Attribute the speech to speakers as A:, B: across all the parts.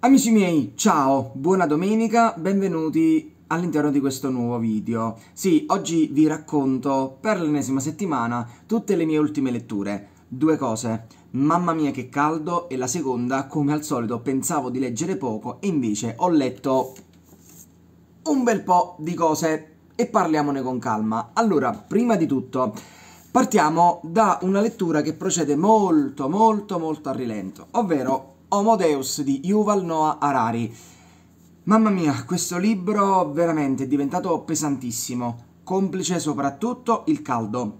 A: Amici miei, ciao, buona domenica, benvenuti all'interno di questo nuovo video. Sì, oggi vi racconto per l'ennesima settimana tutte le mie ultime letture. Due cose, mamma mia che caldo e la seconda, come al solito, pensavo di leggere poco e invece ho letto un bel po' di cose e parliamone con calma. Allora, prima di tutto, partiamo da una lettura che procede molto molto molto a rilento, ovvero Homo Deus di Yuval Noah Harari. Mamma mia, questo libro veramente è diventato pesantissimo, complice soprattutto il caldo.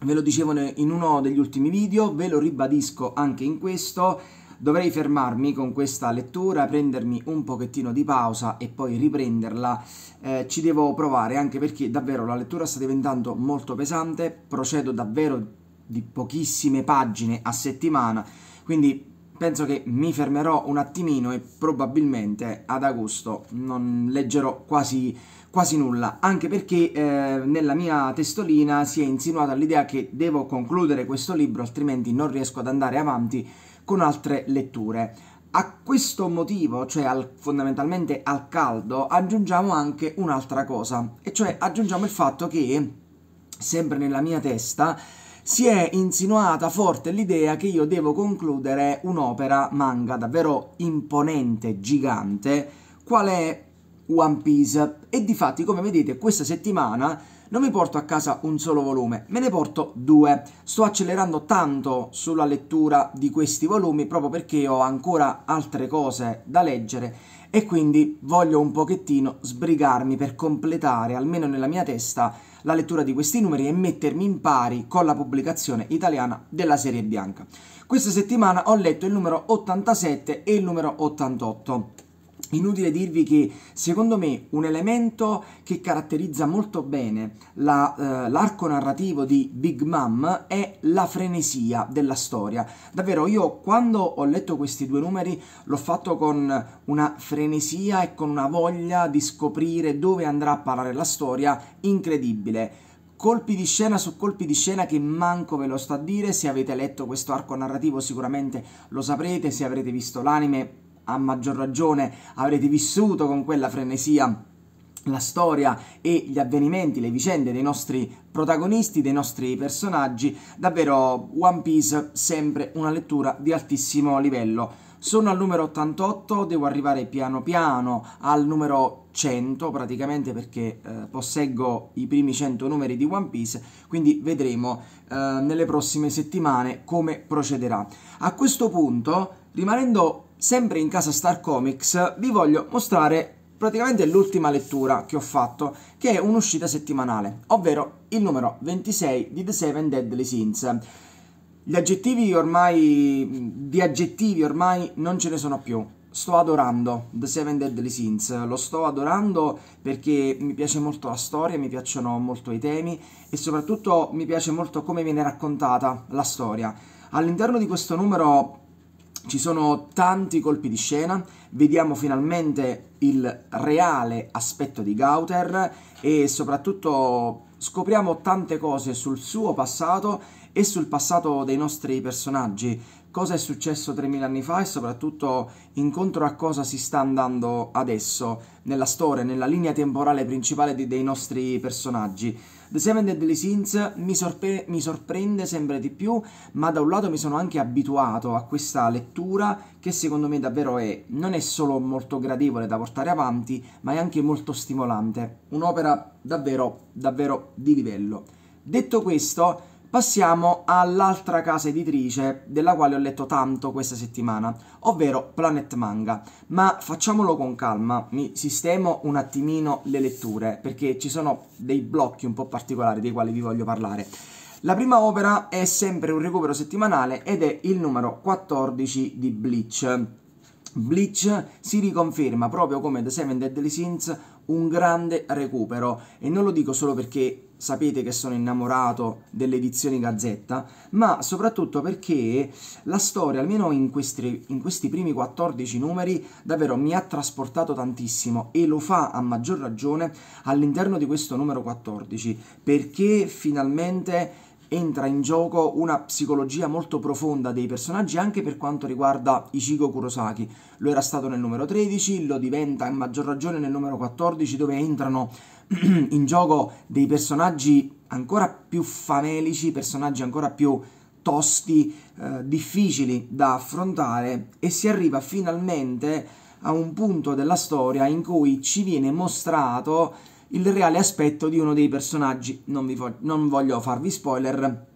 A: Ve lo dicevo in uno degli ultimi video, ve lo ribadisco anche in questo. Dovrei fermarmi con questa lettura, prendermi un pochettino di pausa e poi riprenderla. Eh, ci devo provare anche perché davvero la lettura sta diventando molto pesante, procedo davvero di pochissime pagine a settimana, quindi penso che mi fermerò un attimino e probabilmente ad agosto non leggerò quasi, quasi nulla, anche perché eh, nella mia testolina si è insinuata l'idea che devo concludere questo libro, altrimenti non riesco ad andare avanti con altre letture. A questo motivo, cioè al, fondamentalmente al caldo, aggiungiamo anche un'altra cosa, e cioè aggiungiamo il fatto che, sempre nella mia testa, si è insinuata forte l'idea che io devo concludere un'opera manga davvero imponente, gigante, qual è One Piece. E di fatti, come vedete, questa settimana non mi porto a casa un solo volume, me ne porto due. Sto accelerando tanto sulla lettura di questi volumi proprio perché ho ancora altre cose da leggere e quindi voglio un pochettino sbrigarmi per completare, almeno nella mia testa, la lettura di questi numeri e mettermi in pari con la pubblicazione italiana della serie bianca. Questa settimana ho letto il numero 87 e il numero 88. Inutile dirvi che secondo me un elemento che caratterizza molto bene l'arco la, eh, narrativo di Big Mom è la frenesia della storia. Davvero io quando ho letto questi due numeri l'ho fatto con una frenesia e con una voglia di scoprire dove andrà a parlare la storia incredibile colpi di scena su colpi di scena che manco ve lo sto a dire, se avete letto questo arco narrativo sicuramente lo saprete, se avrete visto l'anime a maggior ragione avrete vissuto con quella frenesia la storia e gli avvenimenti, le vicende dei nostri protagonisti, dei nostri personaggi, davvero One Piece sempre una lettura di altissimo livello. Sono al numero 88, devo arrivare piano piano al numero 100 praticamente perché eh, posseggo i primi 100 numeri di One Piece, quindi vedremo eh, nelle prossime settimane come procederà. A questo punto, rimanendo sempre in casa Star Comics, vi voglio mostrare praticamente l'ultima lettura che ho fatto, che è un'uscita settimanale, ovvero il numero 26 di The Seven Deadly Sins. Gli aggettivi ormai, di aggettivi ormai non ce ne sono più, sto adorando The Seven Deadly Sins, lo sto adorando perché mi piace molto la storia, mi piacciono molto i temi e soprattutto mi piace molto come viene raccontata la storia. All'interno di questo numero ci sono tanti colpi di scena, vediamo finalmente il reale aspetto di Gauter e soprattutto scopriamo tante cose sul suo passato e sul passato dei nostri personaggi cosa è successo 3000 anni fa e soprattutto incontro a cosa si sta andando adesso nella storia, nella linea temporale principale di, dei nostri personaggi. The Seven Deadly Sins mi, sorpre mi, sorprende sempre di più, ma da un lato mi sono anche abituato a questa lettura che secondo me davvero è, non è solo molto gradevole da portare avanti, ma è anche molto stimolante. Un'opera davvero, davvero di livello. Detto questo, Passiamo all'altra casa editrice della quale ho letto tanto questa settimana, ovvero Planet Manga, ma facciamolo con calma, mi sistemo un attimino le letture perché ci sono dei blocchi un po' particolari dei quali vi voglio parlare. La prima opera è sempre un recupero settimanale ed è il numero 14 di Bleach Bleach si riconferma proprio come The Seven Deadly Sins un grande recupero e non lo dico solo perché sapete che sono innamorato delle edizioni Gazzetta, ma soprattutto perché la storia, almeno in questi, in questi primi 14 numeri, davvero mi ha trasportato tantissimo e lo fa a maggior ragione all'interno di questo numero 14, perché finalmente entra in gioco una psicologia molto profonda dei personaggi anche per quanto riguarda Ichigo Kurosaki. Lo era stato nel numero 13, lo diventa in maggior ragione nel numero 14 dove entrano in gioco dei personaggi ancora più famelici, personaggi ancora più tosti, eh, difficili da affrontare e si arriva finalmente a un punto della storia in cui ci viene mostrato il reale aspetto di uno dei personaggi. Non, vo non voglio farvi spoiler,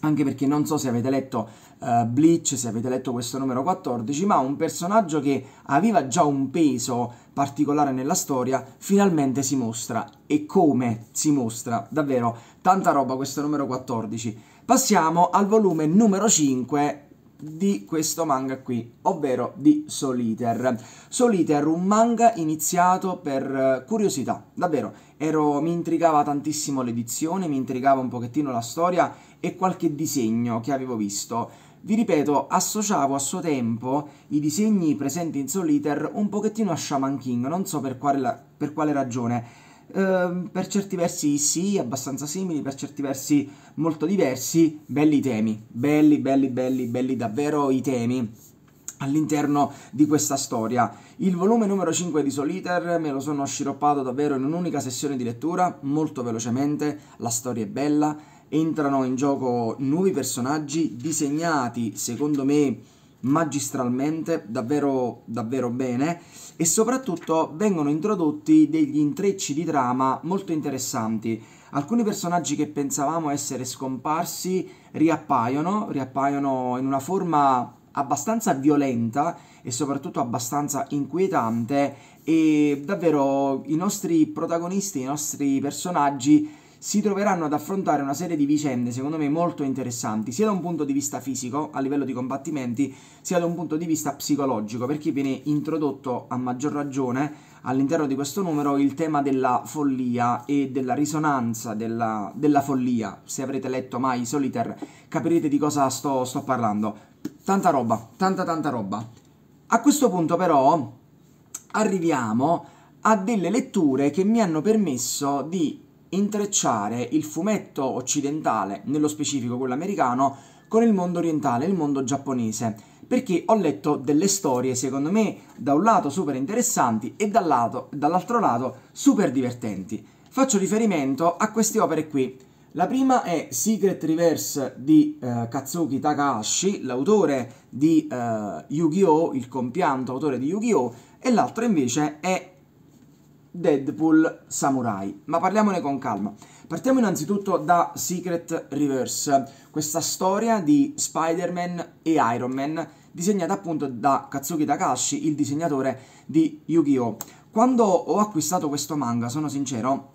A: anche perché non so se avete letto uh, Bleach, se avete letto questo numero 14, ma un personaggio che aveva già un peso particolare nella storia, finalmente si mostra. E come si mostra? Davvero, tanta roba questo numero 14. Passiamo al volume numero 5 di questo manga qui, ovvero di Soliter. Soliter, un manga iniziato per eh, curiosità, davvero, ero, mi intrigava tantissimo l'edizione, mi intrigava un pochettino la storia e qualche disegno che avevo visto. Vi ripeto, associavo a suo tempo i disegni presenti in Soliter un pochettino a Shaman King, non so per quale, per quale ragione, Ehm, per certi versi sì, abbastanza simili, per certi versi molto diversi, belli i temi, belli, belli, belli, belli davvero i temi all'interno di questa storia. Il volume numero 5 di Soliter me lo sono sciroppato davvero in un'unica sessione di lettura, molto velocemente, la storia è bella, entrano in gioco nuovi personaggi disegnati, secondo me, magistralmente, davvero, davvero bene e soprattutto vengono introdotti degli intrecci di trama molto interessanti. Alcuni personaggi che pensavamo essere scomparsi riappaiono, riappaiono in una forma abbastanza violenta e soprattutto abbastanza inquietante e davvero i nostri protagonisti, i nostri personaggi si troveranno ad affrontare una serie di vicende, secondo me, molto interessanti, sia da un punto di vista fisico, a livello di combattimenti, sia da un punto di vista psicologico, perché viene introdotto a maggior ragione all'interno di questo numero il tema della follia e della risonanza della, della follia. Se avrete letto mai Solitaire capirete di cosa sto, sto parlando. Tanta roba, tanta tanta roba. A questo punto però arriviamo a delle letture che mi hanno permesso di intrecciare il fumetto occidentale, nello specifico quello americano, con il mondo orientale, il mondo giapponese, perché ho letto delle storie, secondo me, da un lato super interessanti e dall'altro lato super divertenti. Faccio riferimento a queste opere qui. La prima è Secret Reverse di eh, Katsuki Takahashi, l'autore di eh, Yu-Gi-Oh!, il compianto autore di Yu-Gi-Oh!, e l'altra invece è Deadpool Samurai. Ma parliamone con calma. Partiamo innanzitutto da Secret Reverse, questa storia di Spider-Man e Iron Man, disegnata appunto da Katsuki Takashi, il disegnatore di Yu-Gi-Oh! Quando ho acquistato questo manga, sono sincero,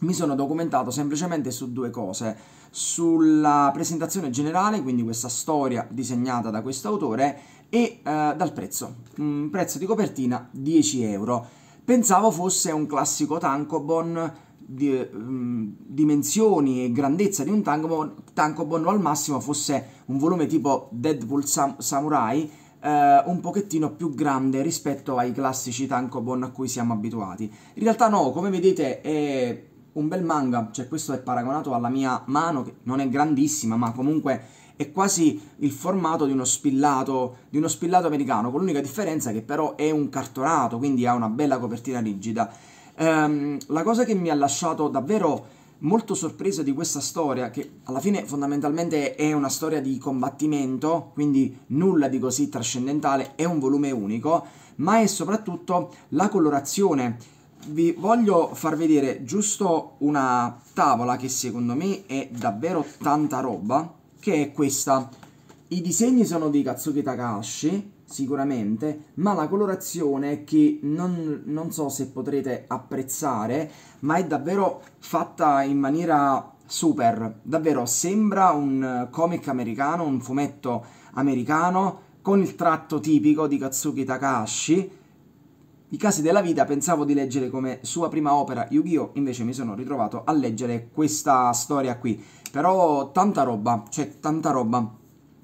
A: mi sono documentato semplicemente su due cose, sulla presentazione generale, quindi questa storia disegnata da questo autore, e eh, dal prezzo, un prezzo di copertina 10 euro. Pensavo fosse un classico tankobon di, um, dimensioni e grandezza di un tankobon, tankobon o al massimo fosse un volume tipo Deadpool Sam Samurai eh, un pochettino più grande rispetto ai classici tankobon a cui siamo abituati. In realtà no, come vedete è un bel manga, cioè questo è paragonato alla mia mano che non è grandissima ma comunque è quasi il formato di uno spillato, di uno spillato americano, con l'unica differenza che però è un cartonato, quindi ha una bella copertina rigida. Ehm, la cosa che mi ha lasciato davvero molto sorpreso di questa storia, che alla fine fondamentalmente è una storia di combattimento, quindi nulla di così trascendentale, è un volume unico, ma è soprattutto la colorazione. Vi voglio far vedere giusto una tavola che secondo me è davvero tanta roba che è questa. I disegni sono di Katsuki Takashi, sicuramente, ma la colorazione che non, non so se potrete apprezzare, ma è davvero fatta in maniera super, davvero sembra un comic americano, un fumetto americano, con il tratto tipico di Katsuki Takashi, i casi della vita pensavo di leggere come sua prima opera Yu-Gi-Oh! invece mi sono ritrovato a leggere questa storia qui. Però tanta roba, cioè tanta roba.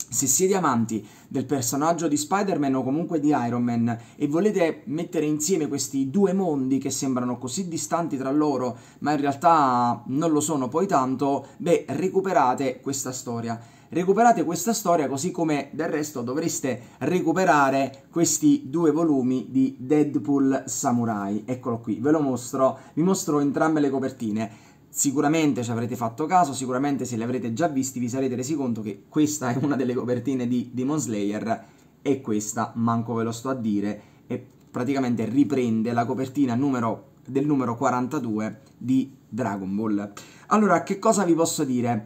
A: Se siete amanti del personaggio di Spider-Man o comunque di Iron Man e volete mettere insieme questi due mondi che sembrano così distanti tra loro, ma in realtà non lo sono poi tanto, beh, recuperate questa storia recuperate questa storia così come del resto dovreste recuperare questi due volumi di Deadpool Samurai. Eccolo qui, ve lo mostro, vi mostro entrambe le copertine. Sicuramente ci avrete fatto caso, sicuramente se li avrete già visti vi sarete resi conto che questa è una delle copertine di Demon Slayer e questa, manco ve lo sto a dire, è praticamente riprende la copertina numero del numero 42 di Dragon Ball. Allora, che cosa vi posso dire?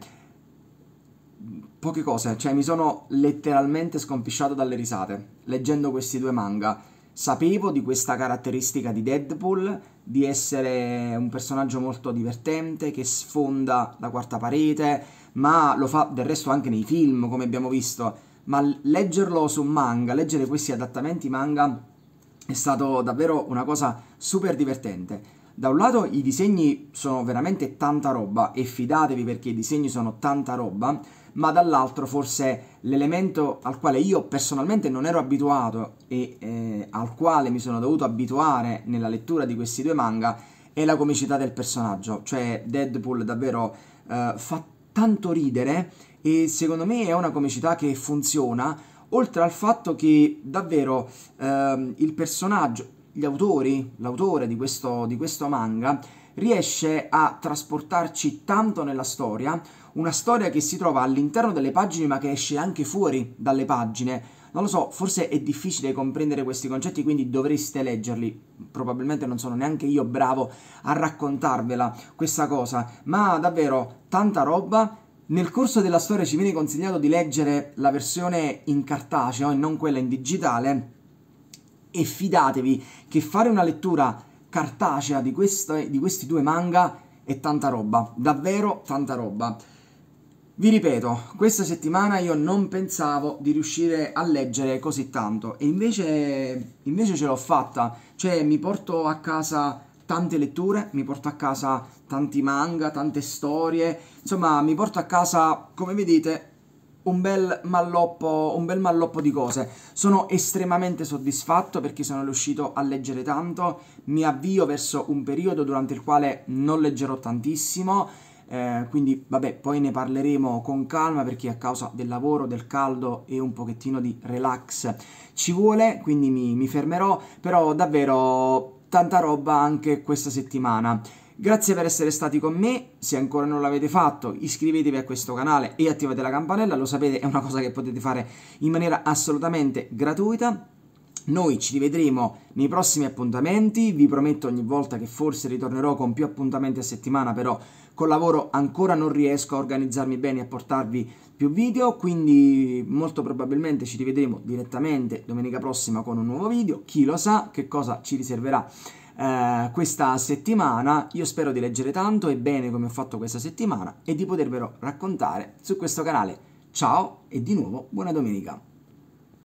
A: poche cose, cioè mi sono letteralmente sconfisciato dalle risate leggendo questi due manga. Sapevo di questa caratteristica di Deadpool, di essere un personaggio molto divertente che sfonda la quarta parete, ma lo fa del resto anche nei film, come abbiamo visto. Ma leggerlo su manga, leggere questi adattamenti manga è stato davvero una cosa super divertente. Da un lato i disegni sono veramente tanta roba e fidatevi perché i disegni sono tanta roba, ma dall'altro forse l'elemento al quale io personalmente non ero abituato e eh, al quale mi sono dovuto abituare nella lettura di questi due manga è la comicità del personaggio, cioè Deadpool davvero eh, fa tanto ridere e secondo me è una comicità che funziona, oltre al fatto che davvero eh, il personaggio, gli autori, l'autore di questo, di questo manga riesce a trasportarci tanto nella storia, una storia che si trova all'interno delle pagine ma che esce anche fuori dalle pagine. Non lo so, forse è difficile comprendere questi concetti, quindi dovreste leggerli. Probabilmente non sono neanche io bravo a raccontarvela questa cosa, ma davvero tanta roba. Nel corso della storia ci viene consigliato di leggere la versione in cartaceo e non quella in digitale e fidatevi che fare una lettura cartacea di, queste, di questi due manga è tanta roba, davvero tanta roba. Vi ripeto, questa settimana io non pensavo di riuscire a leggere così tanto e invece, invece ce l'ho fatta, cioè mi porto a casa tante letture, mi porto a casa tanti manga, tante storie, insomma mi porto a casa, come vedete, un bel, malloppo, un bel malloppo di cose. Sono estremamente soddisfatto perché sono riuscito a leggere tanto, mi avvio verso un periodo durante il quale non leggerò tantissimo, eh, quindi vabbè, poi ne parleremo con calma perché a causa del lavoro, del caldo e un pochettino di relax ci vuole, quindi mi, mi fermerò, però davvero tanta roba anche questa settimana. Grazie per essere stati con me, se ancora non l'avete fatto iscrivetevi a questo canale e attivate la campanella, lo sapete è una cosa che potete fare in maniera assolutamente gratuita. Noi ci rivedremo nei prossimi appuntamenti, vi prometto ogni volta che forse ritornerò con più appuntamenti a settimana, però col lavoro ancora non riesco a organizzarmi bene e a portarvi più video, quindi molto probabilmente ci rivedremo direttamente domenica prossima con un nuovo video, chi lo sa che cosa ci riserverà eh, questa settimana. Io spero di leggere tanto e bene come ho fatto questa settimana e di potervelo raccontare su questo canale. Ciao e di nuovo buona domenica.